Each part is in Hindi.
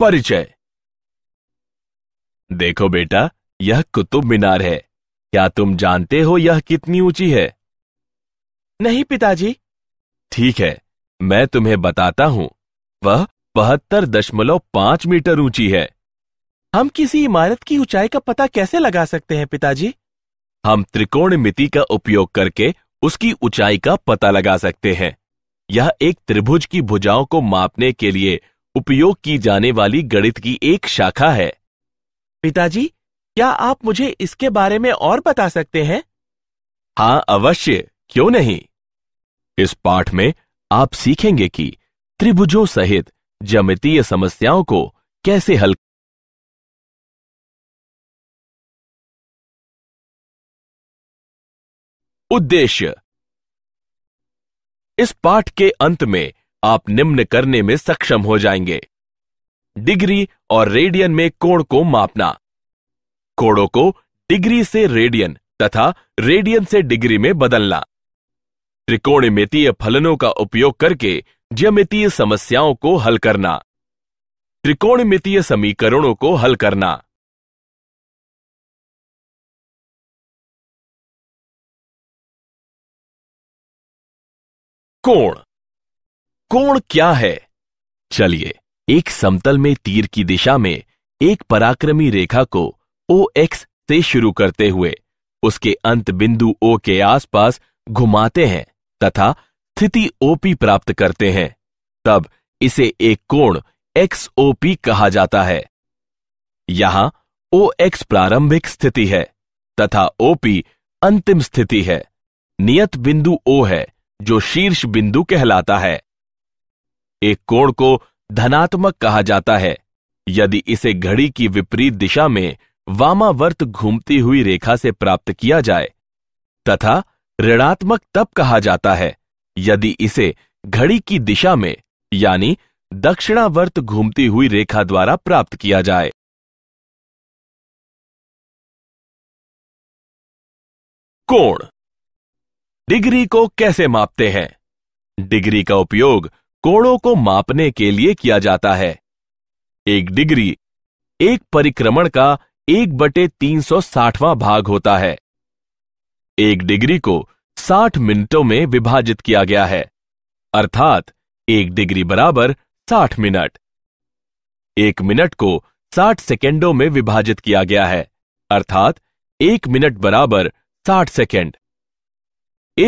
परिचय देखो बेटा यह कुतुब मीनार है क्या तुम जानते हो यह कितनी ऊंची है नहीं पिताजी ठीक है मैं तुम्हें बताता हूं वह बहत्तर दशमलव पांच मीटर ऊंची है हम किसी इमारत की ऊंचाई का पता कैसे लगा सकते हैं पिताजी हम त्रिकोण मिति का उपयोग करके उसकी ऊंचाई का पता लगा सकते हैं यह एक त्रिभुज की भुजाओं को मापने के लिए उपयोग की जाने वाली गणित की एक शाखा है पिताजी क्या आप मुझे इसके बारे में और बता सकते हैं हाँ अवश्य क्यों नहीं इस पाठ में आप सीखेंगे कि त्रिभुजों सहित जमितीय समस्याओं को कैसे हल उद्देश्य इस पाठ के अंत में आप निम्न करने में सक्षम हो जाएंगे डिग्री और रेडियन में कोण को मापना कोणों को डिग्री से रेडियन तथा रेडियन से डिग्री में बदलना त्रिकोणमितीय फलनों का उपयोग करके ज्यामितीय समस्याओं को हल करना त्रिकोणमितीय समीकरणों को हल करना कोण कोण क्या है चलिए एक समतल में तीर की दिशा में एक पराक्रमी रेखा को ओ एक्स से शुरू करते हुए उसके अंत बिंदु ओ के आसपास घुमाते हैं तथा स्थिति ओपी प्राप्त करते हैं तब इसे एक कोण एक्स ओपी कहा जाता है यहां ओ एक्स प्रारंभिक स्थिति है तथा ओपी अंतिम स्थिति है नियत बिंदु ओ है जो शीर्ष बिंदु कहलाता है एक कोण को धनात्मक कहा जाता है यदि इसे घड़ी की विपरीत दिशा में वामावर्त घूमती हुई रेखा से प्राप्त किया जाए तथा ऋणात्मक तप कहा जाता है यदि इसे घड़ी की दिशा में यानी दक्षिणावर्त घूमती हुई रेखा द्वारा प्राप्त किया जाए कोण डिग्री को कैसे मापते हैं डिग्री का उपयोग कोणों को मापने के लिए किया जाता है एक डिग्री एक परिक्रमण का एक बटे तीन सौ भाग होता है एक डिग्री को साठ मिनटों में विभाजित किया गया है अर्थात एक डिग्री बराबर साठ मिनट एक मिनट को साठ सेकेंडों में विभाजित किया गया है अर्थात एक मिनट बराबर साठ सेकेंड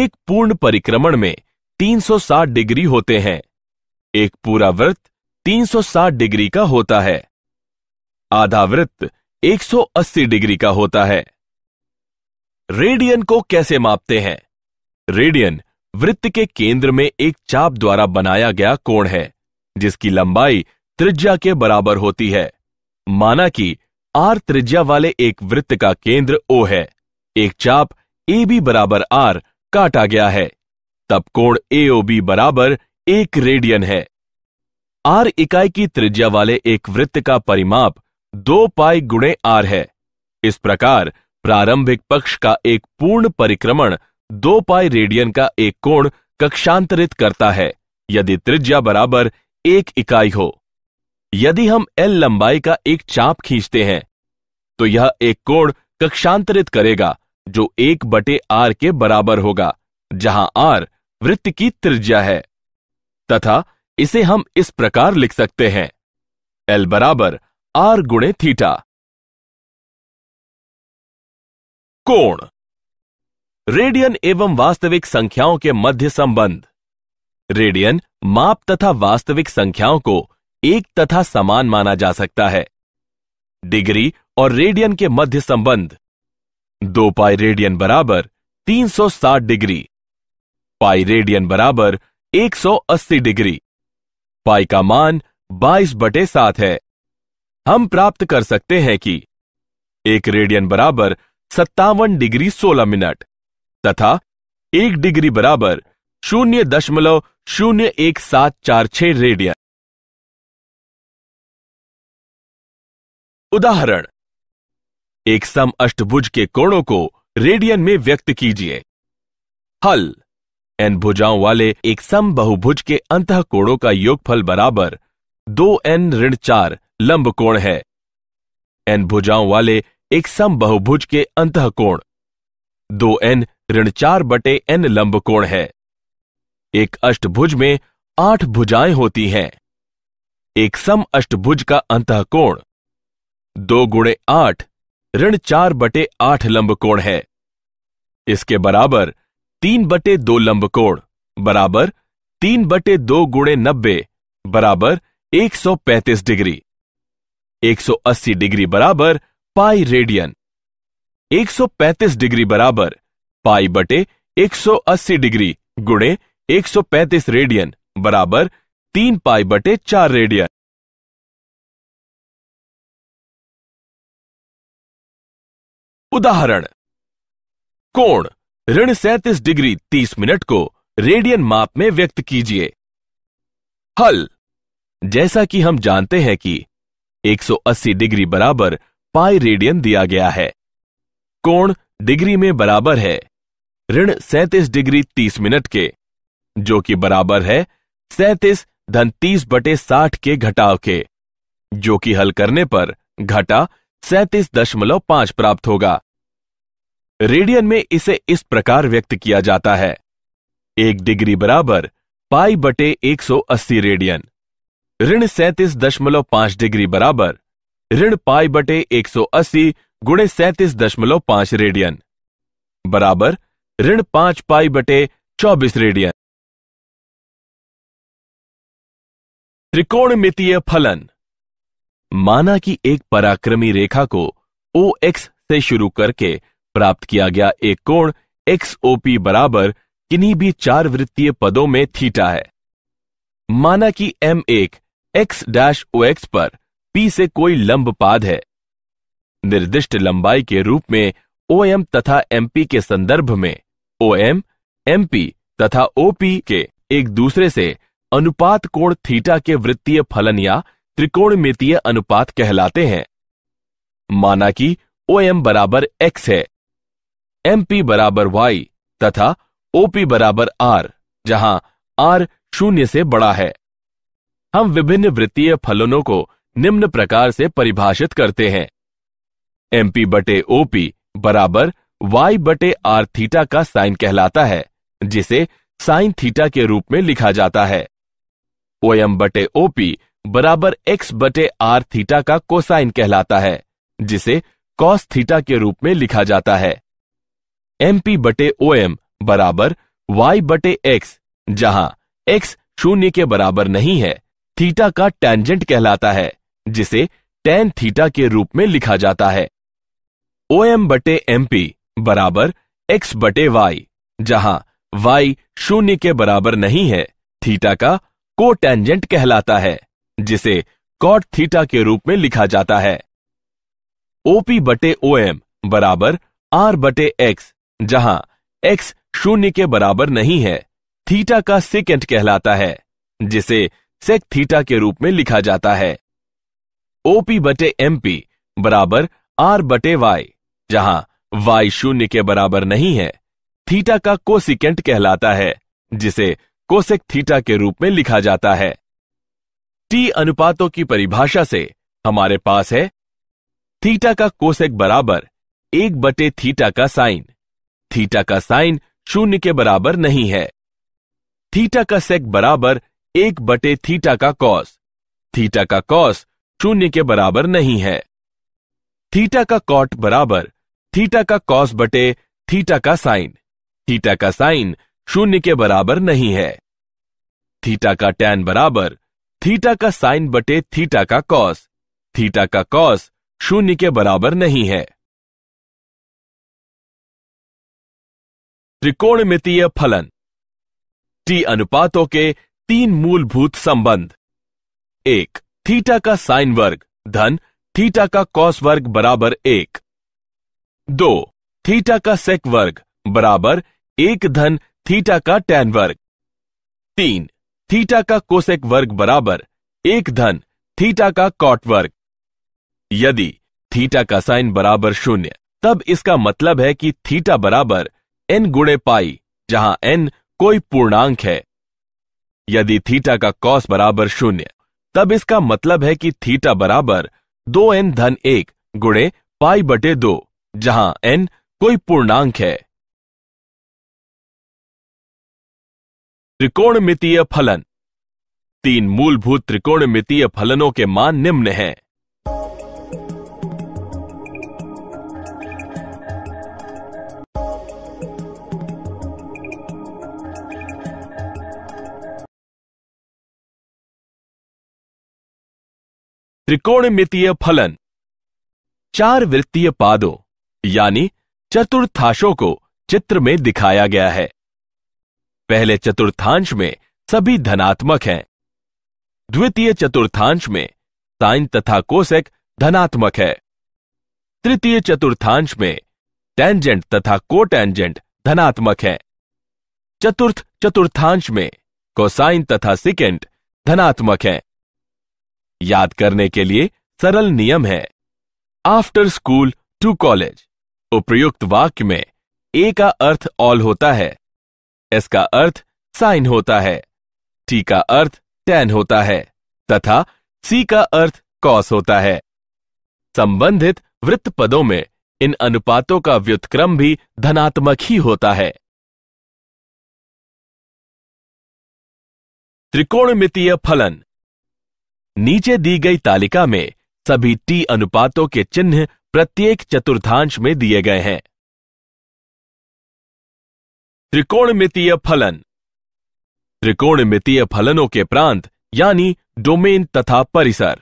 एक पूर्ण परिक्रमण में 360 डिग्री होते हैं एक पूरा वृत्त 360 डिग्री का होता है आधा वृत्त 180 डिग्री का होता है रेडियन को कैसे मापते हैं रेडियन वृत्त के केंद्र में एक चाप द्वारा बनाया गया कोण है जिसकी लंबाई त्रिज्या के बराबर होती है माना कि आर त्रिज्या वाले एक वृत्त का केंद्र ओ है एक चाप ए बी बराबर आर काटा गया है तब कोण ए ओ बी बराबर एक रेडियन है आर इकाई की त्रिज्या वाले एक वृत्त का परिमाप दो पाई गुणे आर है इस प्रकार प्रारंभिक पक्ष का एक पूर्ण परिक्रमण दो पाई रेडियन का एक कोण कक्षांतरित करता है यदि त्रिज्या बराबर एक इकाई हो यदि हम एल लंबाई का एक चाप खींचते हैं तो यह एक कोण कक्षांतरित करेगा जो एक बटे आर के बराबर होगा जहां आर वृत्त की त्रिज्या है तथा इसे हम इस प्रकार लिख सकते हैं एल बराबर आर गुणे थीटा कोण रेडियन एवं वास्तविक संख्याओं के मध्य संबंध रेडियन माप तथा वास्तविक संख्याओं को एक तथा समान माना जा सकता है डिग्री और रेडियन के मध्य संबंध दो पाई रेडियन बराबर 360 डिग्री पाई रेडियन बराबर 180 डिग्री पाई का मान 22 बटे सात है हम प्राप्त कर सकते हैं कि एक रेडियन बराबर सत्तावन डिग्री 16 मिनट तथा एक डिग्री बराबर शून्य दशमलव शून्य एक सात चार छह रेडियन उदाहरण एक सम अष्टभुज के कोणों को रेडियन में व्यक्त कीजिए हल एन भुजाओं वाले एक सम बहुभुज के अंत कोणों का योगफल बराबर दो एन ऋण चार लंब कोण है एन भुजाओं वाले एक सम बहुभुज के अंत कोण दो एन ऋण चार बटे एन लंब कोण है एक अष्टभुज में आठ भुजाएं होती हैं एक सम अष्टभुज का अंत कोण दो गुणे आठ ऋण चार बटे आठ लंब कोण है इसके बराबर तीन बटे दो लंब कोण बराबर तीन बटे दो गुणे नब्बे बराबर एक सौ पैंतीस डिग्री एक सौ अस्सी डिग्री बराबर पाई रेडियन एक सौ पैंतीस डिग्री बराबर पाई बटे एक सौ अस्सी डिग्री गुणे एक सौ पैंतीस रेडियन बराबर तीन पाई बटे चार रेडियन उदाहरण कोण ऋण सैतीस डिग्री तीस मिनट को रेडियन माप में व्यक्त कीजिए हल जैसा कि हम जानते हैं कि 180 डिग्री बराबर पाई रेडियन दिया गया है कोण डिग्री में बराबर है ऋण सैतीस डिग्री तीस मिनट के जो कि बराबर है सैतीस धन तीस बटे साठ के घटाव के जो कि हल करने पर घटा सैतीस दशमलव पांच प्राप्त होगा रेडियन में इसे इस प्रकार व्यक्त किया जाता है एक डिग्री बराबर पाई बटे 180 रेडियन ऋण सैंतीस दशमलव पांच डिग्री बराबर ऋण पाई बटे 180 गुणे सैंतीस दशमलव पांच रेडियन बराबर ऋण पांच पाई बटे चौबीस रेडियन त्रिकोणमितीय फलन माना कि एक पराक्रमी रेखा को ओ एक्स से शुरू करके प्राप्त किया गया एक कोण एक्स ओपी बराबर किन्हीं भी चार वृत्तीय पदों में थीटा है माना कि एम एक एक्स डैश ओ एक्स पर पी से कोई लंब पाद है निर्दिष्ट लंबाई के रूप में ओ एम तथा एम पी के संदर्भ में ओ एम एम पी तथा ओ पी के एक दूसरे से अनुपात कोण थीटा के वृत्तीय फलन या त्रिकोणमितीय अनुपात कहलाते हैं माना कि ओ एम बराबर एक्स है एम पी बराबर वाई तथा ओपी बराबर आर जहां आर शून्य से बड़ा है हम विभिन्न वृत्तीय फलनों को निम्न प्रकार से परिभाषित करते हैं एम पी बटे ओपी बराबर वाई बटे आर थीटा का साइन कहलाता है जिसे साइन थीटा के रूप में लिखा जाता है ओ एम बटे ओपी बराबर एक्स बटे आर थीटा का कोसाइन कहलाता है जिसे कॉस थीटा के रूप में लिखा जाता है एम पी बटे ओ एम बराबर वाई बटे एक्स जहां एक्स शून्य के बराबर नहीं है थीटा का टैंजेंट कहलाता है जिसे टेन थीटा के रूप में लिखा जाता है ओ एम बटे एम पी बराबर एक्स बटे वाई जहां वाई शून्य के बराबर नहीं है थीटा का को टेंजेंट कहलाता है जिसे कॉट थीटा के रूप में लिखा जाता है ओपी बटे ओ एम बराबर आर बटे एक्स जहां x शून्य के बराबर नहीं है थीटा का सेकेंट कहलाता है जिसे सेक थीटा के रूप में लिखा जाता है ओपी बटे एम पी बराबर आर बटे वाई जहां वाई शून्य के बराबर नहीं है थीटा का कोसिकेंट कहलाता है जिसे कोसेक थीटा के रूप में लिखा जाता है टी अनुपातों की परिभाषा से हमारे पास है थीटा का कोसेक बराबर एक बटे थीटा का साइन थीटा का साइन शून्य के बराबर नहीं है थीटा का सेक बराबर एक बटे थीटा का कॉस थीटा का कॉस शून्य के बराबर नहीं है थीटा का कॉट बराबर थीटा का कॉस बटे थीटा का साइन थीटा का साइन शून्य के बराबर नहीं है थीटा का टैन बराबर थीटा का साइन बटे थीटा का कॉस थीटा का कॉस शून्य के बराबर नहीं है त्रिकोणमितीय फलन टी अनुपातों के तीन मूलभूत संबंध एक थीटा का साइन वर्ग धन थीटा का कॉस वर्ग बराबर एक दो थीटा का सेक वर्ग बराबर एक धन थीटा का टैन वर्ग तीन थीटा का कोसेक वर्ग बराबर एक धन थीटा का कॉट वर्ग यदि थीटा का साइन बराबर शून्य तब इसका मतलब है कि थीटा बराबर एन गुणे पाई जहां एन कोई पूर्णांक है यदि थीटा का कॉस बराबर शून्य तब इसका मतलब है कि थीटा बराबर दो एन धन एक गुणे पाई बटे दो जहां एन कोई पूर्णांक है त्रिकोणमितीय फलन तीन मूलभूत त्रिकोणमितीय फलनों के मान निम्न हैं त्रिकोणमितीय फलन चार वृत्तीय पादों यानी चतुर्थाशों को चित्र में दिखाया गया है पहले चतुर्थांश में सभी धनात्मक हैं द्वितीय चतुर्थांश में साइन तथा कोसेक धनात्मक है तृतीय चतुर्थांश में टेंजेंट तथा कोटेंजेंट धनात्मक है चतुर्थ चतुर्थांश में कोसाइन तथा सिकेंट धनात्मक है याद करने के लिए सरल नियम है आफ्टर स्कूल टू कॉलेज उपयुक्त वाक्य में ए का अर्थ ऑल होता है एस का अर्थ साइन होता है टी का अर्थ टैन होता है तथा सी का अर्थ कॉस होता है संबंधित वृत्त पदों में इन अनुपातों का व्युतक्रम भी धनात्मक ही होता है त्रिकोणमितीय फलन नीचे दी गई तालिका में सभी टी अनुपातों के चिन्ह प्रत्येक चतुर्थांश में दिए गए हैं त्रिकोणमितीय फलन त्रिकोणमितीय फलनों के प्रांत यानी डोमेन तथा परिसर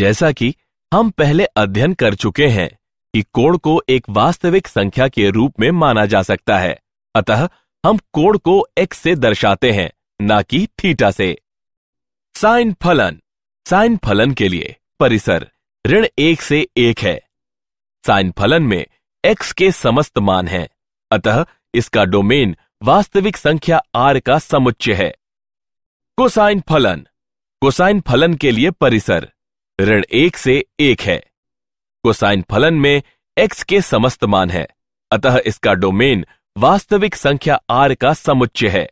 जैसा कि हम पहले अध्ययन कर चुके हैं कि कोण को एक वास्तविक संख्या के रूप में माना जा सकता है अतः हम कोण को एक्स से दर्शाते हैं न कि थीटा से साइन फलन साइन फलन के लिए परिसर ऋण एक से एक है साइन फलन में x के समस्त मान हैं, अतः इसका डोमेन वास्तविक संख्या r का समुच्चय है कोसाइन फलन कोसाइन फलन के लिए परिसर ऋण एक से एक है कोसाइन फलन में x के समस्त मान है अतः इसका डोमेन वास्तविक संख्या r का समुच्चय है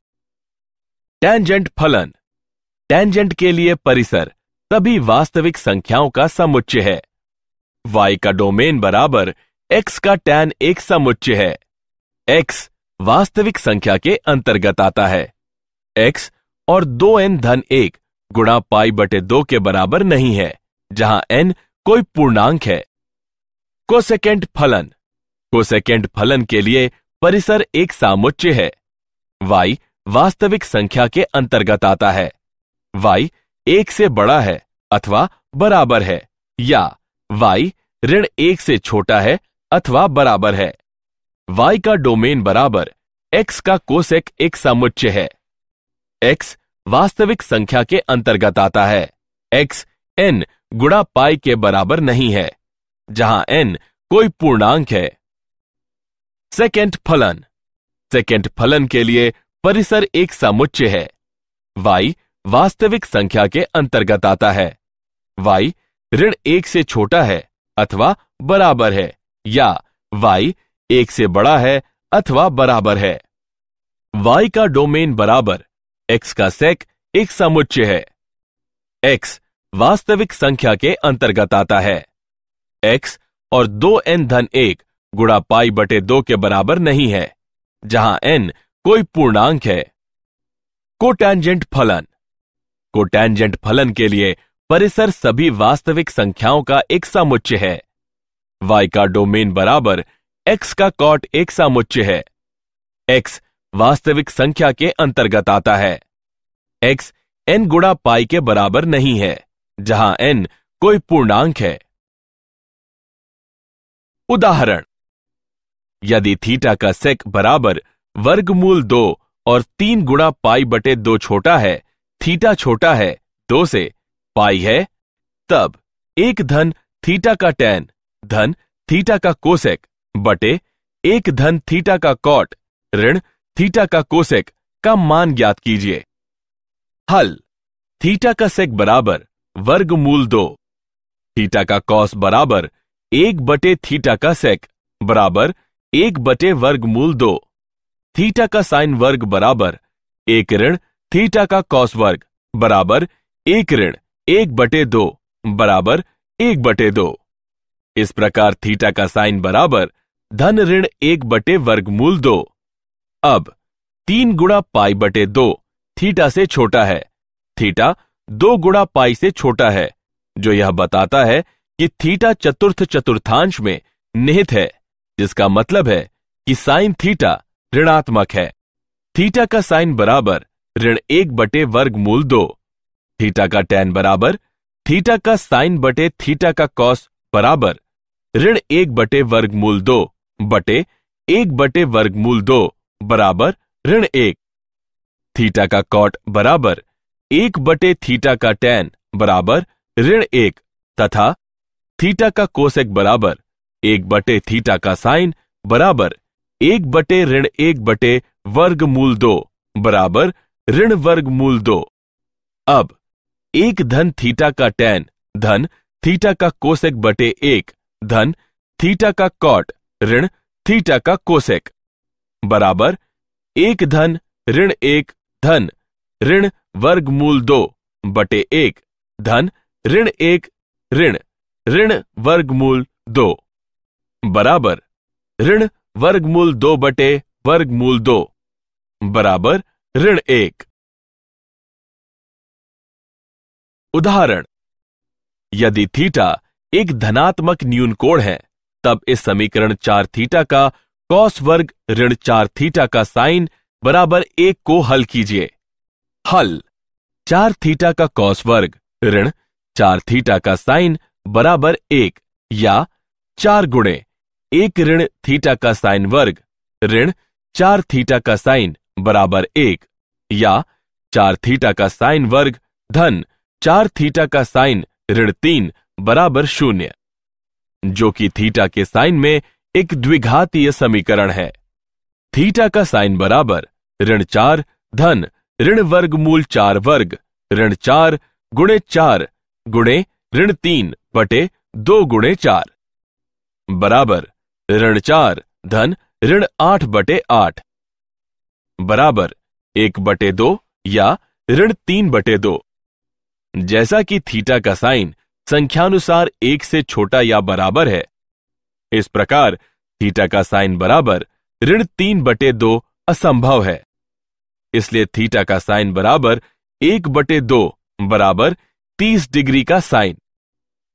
टैंजेंट फलन टैंजेंट के लिए परिसर सभी वास्तविक संख्याओं का समुच्चय है वाई का डोमेन बराबर एक्स का टैन एक समुच्चय है एक्स वास्तविक संख्या के अंतर्गत आता है एक्स और एन धन एक गुणा पाई बटे दो के बराबर नहीं है जहां एन कोई पूर्णांक है कोसेकेंड फलन कोसेकेंड फलन के लिए परिसर एक सामुच्चय है वाई वास्तविक संख्या के अंतर्गत आता है वाई एक से बड़ा है अथवा बराबर है या y ऋण एक से छोटा है अथवा बराबर है y का डोमेन बराबर x का कोसेक एक समुच्चय है x वास्तविक संख्या के अंतर्गत आता है x n गुणा पाई के बराबर नहीं है जहां n कोई पूर्णांक है सेकेंड फलन सेकेंड फलन के लिए परिसर एक समुच्चय है y वास्तविक संख्या के अंतर्गत आता है वाई ऋण एक से छोटा है अथवा बराबर है या वाई एक से बड़ा है अथवा बराबर है वाई का डोमेन बराबर एक्स का सेक एक समुच्चय है एक्स वास्तविक संख्या के अंतर्गत आता है एक्स और दो एन धन एक गुणा पाई बटे दो के बराबर नहीं है जहां एन कोई पूर्णांक है कोटेंजेंट फलन कोटेंजेंट फलन के लिए परिसर सभी वास्तविक संख्याओं का एक सामुच्य है वाई का डोमेन बराबर एक्स का कॉट एक सामुच्य है एक्स वास्तविक संख्या के अंतर्गत आता है एक्स एन गुणा पाई के बराबर नहीं है जहां एन कोई पूर्णांक है उदाहरण यदि थीटा का सेक बराबर वर्गमूल दो और तीन गुणा पाई बटे दो छोटा है थीटा छोटा है दो से पाई है तब एक धन थीटा का टैन धन थीटा का कोसेक बटे एक धन थीटा का कॉट ऋण थीटा का कोसेक का मान ज्ञात कीजिए हल थीटा का सेक बराबर वर्ग मूल दो थीटा का कॉस बराबर एक बटे थीटा का सेक बराबर एक बटे वर्ग मूल दो थीटा का साइन वर्ग बराबर एक ऋण थीटा का कॉस वर्ग बराबर एक ऋण एक बटे दो बराबर एक बटे दो इस प्रकार थीटा का साइन बराबर धन ऋण एक बटे मूल दो अब तीन गुणा पाई बटे दो थीटा से छोटा है थीटा दो गुणा पाई से छोटा है जो यह बताता है कि थीटा चतुर्थ चतुर्थांश में निहित है जिसका मतलब है कि साइन थीटा ऋणात्मक है थीटा का साइन बराबर ऋण एक बटे वर्ग मूल दो थीटा का टेन बराबर थीटा का साइन बटे थीटा का कॉस बराबर ऋण एक बटे वर्ग मूल दो बटे एक बटे वर्ग मूल दो बराबर ऋण एक थीटा का कॉट बराबर एक बटे थीटा का टेन बराबर ऋण एक तथा थीटा का कोसेक बराबर एक बटे थीटा का साइन बराबर एक बटे ऋण एक बटे वर्ग मूल दो बराबर ऋण वर्ग मूल दो अब एक धन थीटा का टैन धन थीटा का कोसेक बटे एक धन थीटा का कॉट ऋण थीटा का कोसेक बराबर एक धन ऋण एक धन ऋण वर्ग मूल दो बटे एक धन ऋण एक ऋण ऋण वर्गमूल दो बराबर ऋण वर्गमूल दो बटे वर्गमूल दो बराबर ऋण एक उदाहरण यदि थीटा एक धनात्मक न्यून कोण है तब इस समीकरण चार थीटा का कॉस वर्ग ऋण चार थीटा का साइन बराबर एक को हल कीजिए हल चार थीटा का कॉस वर्ग ऋण चार थीटा का साइन बराबर एक या चार गुणे एक ऋण थीटा का साइन वर्ग ऋण चार थीटा का साइन बराबर एक या चार थीटा का साइन वर्ग धन चार थीटा का साइन ऋण तीन बराबर शून्य जो कि थीटा के साइन में एक द्विघातीय समीकरण है थीटा का साइन बराबर ऋण चार धन ऋण वर्ग मूल चार वर्ग ऋण चार गुणे चार गुणे ऋण तीन बटे दो गुणे चार बराबर ऋण चार धन ऋण आठ बटे आठ बराबर एक बटे दो या ऋण तीन बटे दो जैसा कि थीटा का साइन संख्यानुसार एक से छोटा या बराबर है इस प्रकार थीटा का साइन बराबर ऋण तीन बटे दो असंभव है इसलिए थीटा का साइन बराबर एक बटे दो बराबर तीस डिग्री का साइन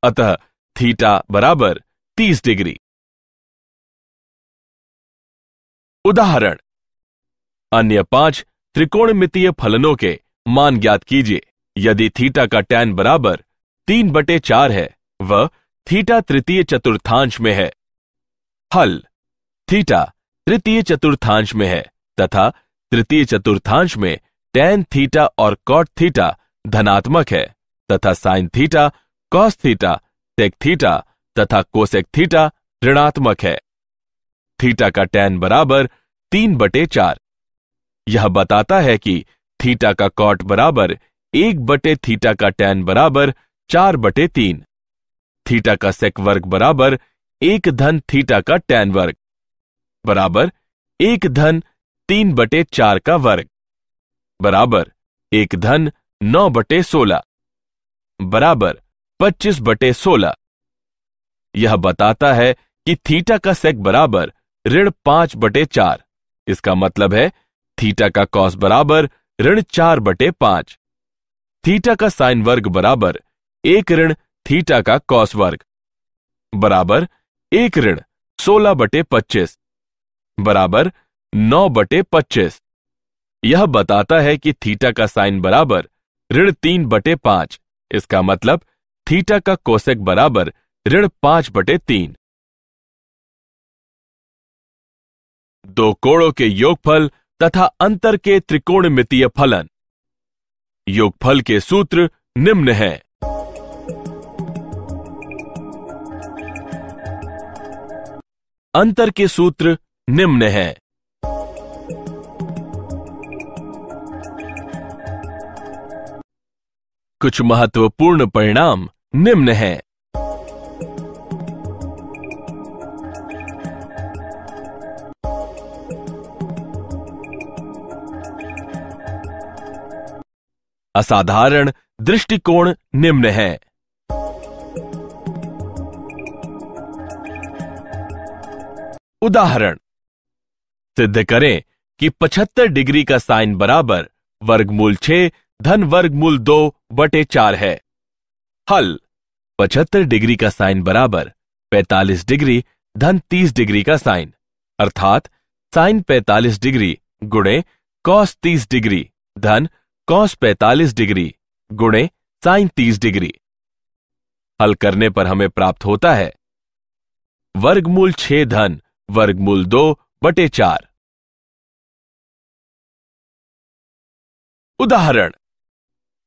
अतः थीटा बराबर तीस डिग्री उदाहरण अन्य पांच त्रिकोणमितीय फलनों के मान ज्ञात कीजिए यदि थीटा का टैन बराबर तीन बटे चार है वह थीटा तृतीय चतुर्थांश में है हल थीटा तृतीय चतुर्थांश में है तथा तृतीय चतुर्थांश में टैन थीटा और कॉट थीटा धनात्मक है तथा sine theta cos theta sec theta तथा कोसेक थीटा ऋणात्मक है थीटा का टैन बराबर तीन बटे चार यह बताता है कि थीटा का कॉट बराबर एक बटे थीटा का टैन बराबर चार बटे तीन थीटा का सेक वर्ग बराबर एक धन थीटा का टैन वर्ग बराबर एक धन तीन बटे चार का वर्ग बराबर एक धन नौ बटे सोलह बराबर पच्चीस बटे सोलह यह बताता है कि थीटा का सेक बराबर ऋण पांच बटे चार इसका मतलब है थीटा का कॉस बराबर ऋण चार बटे पांच थीटा का साइन वर्ग बराबर एक ऋण थीटा का कॉस वर्ग बराबर एक ऋण सोलह बटे पच्चीस बराबर नौ बटे पच्चीस यह बताता है कि थीटा का साइन बराबर ऋण तीन बटे पांच इसका मतलब थीटा का कोसेक बराबर ऋण पांच बटे तीन दो कोणों के योगफल तथा अंतर के त्रिकोणमितीय फलन योगफल के सूत्र निम्न हैं अंतर के सूत्र निम्न हैं कुछ महत्वपूर्ण परिणाम निम्न हैं असाधारण दृष्टिकोण निम्न है उदाहरण सिद्ध करें कि 75 डिग्री का साइन बराबर वर्गमूल छ धन वर्गमूल दो बटे चार है हल 75 डिग्री का साइन बराबर 45 डिग्री धन 30 डिग्री का साइन अर्थात साइन 45 डिग्री गुणे कॉस 30 डिग्री धन कॉस 45 डिग्री गुणे साइन 30 डिग्री हल करने पर हमें प्राप्त होता है वर्गमूल छह धन वर्गमूल दो बटे चार उदाहरण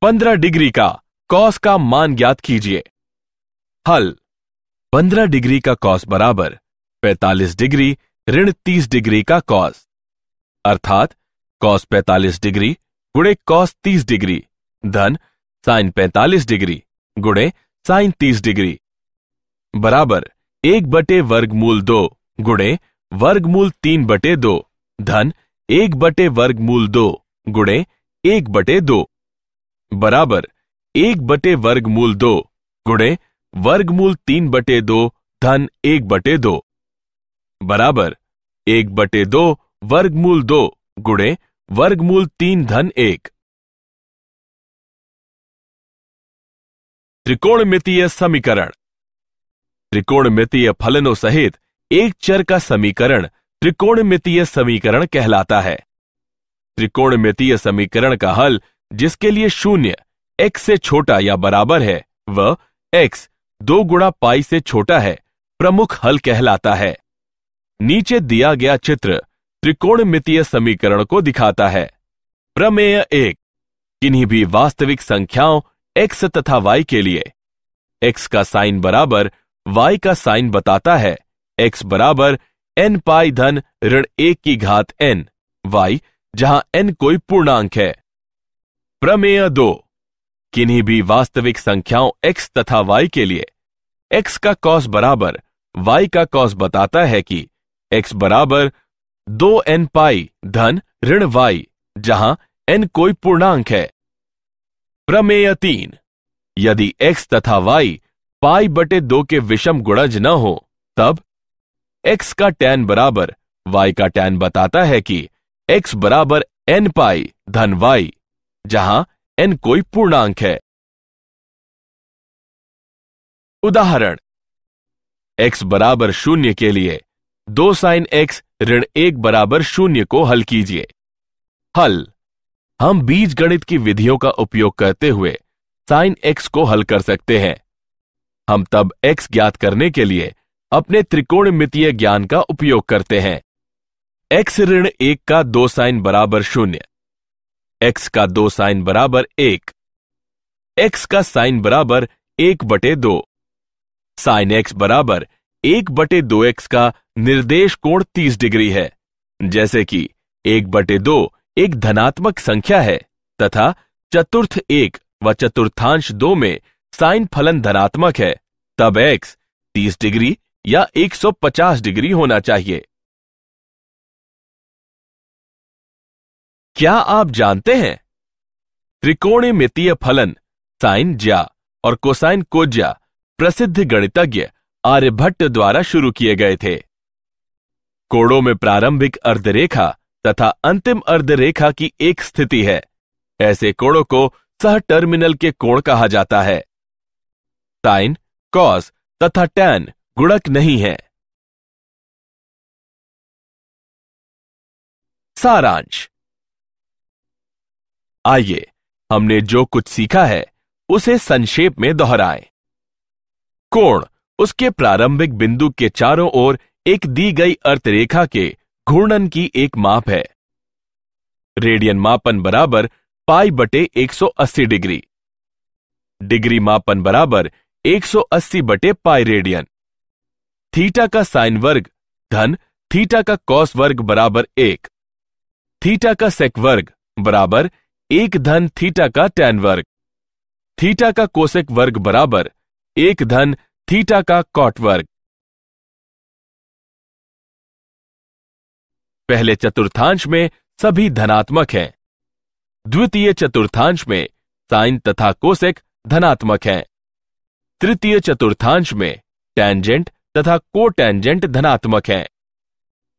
15 डिग्री का कॉस का मान ज्ञात कीजिए हल 15 डिग्री का कॉस बराबर 45 डिग्री ऋण 30 डिग्री का कॉस अर्थात कॉस 45 डिग्री गुड़े कॉस तीस डिग्री धन साइन पैंतालीस डिग्री गुड़े साइन तीस डिग्री बराबर एक बटे वर्गमूल दो गुड़े वर्गमूल तीन बटे दो धन एक बटे वर्गमूल दो गुड़े एक बटे दो बराबर एक बटे वर्गमूल दो गुड़े वर्गमूल तीन बटे दो धन एक बटे दो बराबर एक बटे दो वर्गमूल दो गुड़े वर्गमूल तीन धन एक त्रिकोणमितीय समीकरण त्रिकोणमितीय फलनों सहित एक चर का समीकरण त्रिकोणमितीय समीकरण कहलाता है त्रिकोणमितीय समीकरण का हल जिसके लिए शून्य x से छोटा या बराबर है वह x दो गुणा पाई से छोटा है प्रमुख हल कहलाता है नीचे दिया गया चित्र त्रिकोणमितीय समीकरण को दिखाता है प्रमेय एक किन्हीं भी वास्तविक संख्याओं x तथा y के लिए x का साइन बराबर y का साइन बताता है x बराबर एन पाई धन ऋण एक की घात एन वाई जहां एन कोई पूर्णांक है प्रमेय दो किन्हीं भी वास्तविक संख्याओं x तथा y के लिए x का कॉस बराबर y का कॉस बताता है कि x बराबर दो एन पाई धन ऋण वाई जहां एन कोई पूर्णांक है प्रमेय तीन यदि एक्स तथा वाई पाई बटे दो के विषम गुणज न हो तब एक्स का टैन बराबर वाई का टैन बताता है कि एक्स बराबर एन पाई धन वाई जहां एन कोई पूर्णांक है उदाहरण एक्स बराबर शून्य के लिए दो साइन एक्स ऋण एक बराबर शून्य को हल कीजिए हल हम बीज गणित की विधियों का उपयोग करते हुए साइन एक्स को हल कर सकते हैं हम तब एक्स ज्ञात करने के लिए अपने त्रिकोणमितीय ज्ञान का उपयोग करते हैं एक्स ऋण एक का दो साइन बराबर शून्य एक्स का दो साइन बराबर एक एक्स का साइन बराबर एक बटे दो साइन एक्स बराबर एक बटे दो एक्स का निर्देश कोण 30 डिग्री है जैसे कि एक बटे दो एक धनात्मक संख्या है तथा चतुर्थ एक व चतुर्थांश दो में साइन फलन धनात्मक है तब एक्स 30 डिग्री या 150 डिग्री होना चाहिए क्या आप जानते हैं मितीय फलन साइन ज्या और कोसाइन कोज्या प्रसिद्ध गणितज्ञ आर्यभट्ट द्वारा शुरू किए गए थे कोड़ों में प्रारंभिक अर्धरेखा तथा अंतिम अर्धरेखा की एक स्थिति है ऐसे कोड़ों को सह टर्मिनल के कोण कहा जाता है साइन कॉस तथा टैन गुणक नहीं है सारांश आइए हमने जो कुछ सीखा है उसे संक्षेप में दोहराएं कोण उसके प्रारंभिक बिंदु के चारों ओर एक दी गई अर्थरेखा के घूर्णन की एक माप है रेडियन मापन बराबर पाई बटे 180 डिग्री डिग्री मापन बराबर 180 बटे पाई रेडियन थीटा का साइन वर्ग धन थीटा का कॉस वर्ग बराबर एक थीटा का सेक वर्ग बराबर एक धन थीटा का टैन वर्ग थीटा का कोसेक वर्ग बराबर एक धन थीटा का कॉटवर्ग पहले चतुर्थांश में सभी धनात्मक हैं द्वितीय चतुर्थांश में साइन तथा कोसेक धनात्मक हैं तृतीय चतुर्थांश में टैंजेंट तथा कोटेंजेंट धनात्मक हैं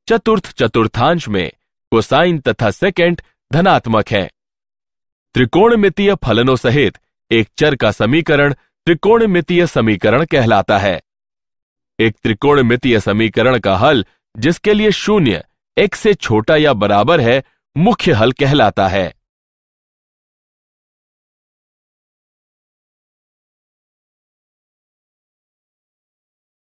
चतुर्थ चतुर्थांश में कोसाइन तथा सेकेंट धनात्मक हैं त्रिकोणमितीय फलनों सहित एक चर का समीकरण त्रिकोणमितीय समीकरण कहलाता है एक त्रिकोणमितीय समीकरण का हल जिसके लिए शून्य एक से छोटा या बराबर है मुख्य हल कहलाता है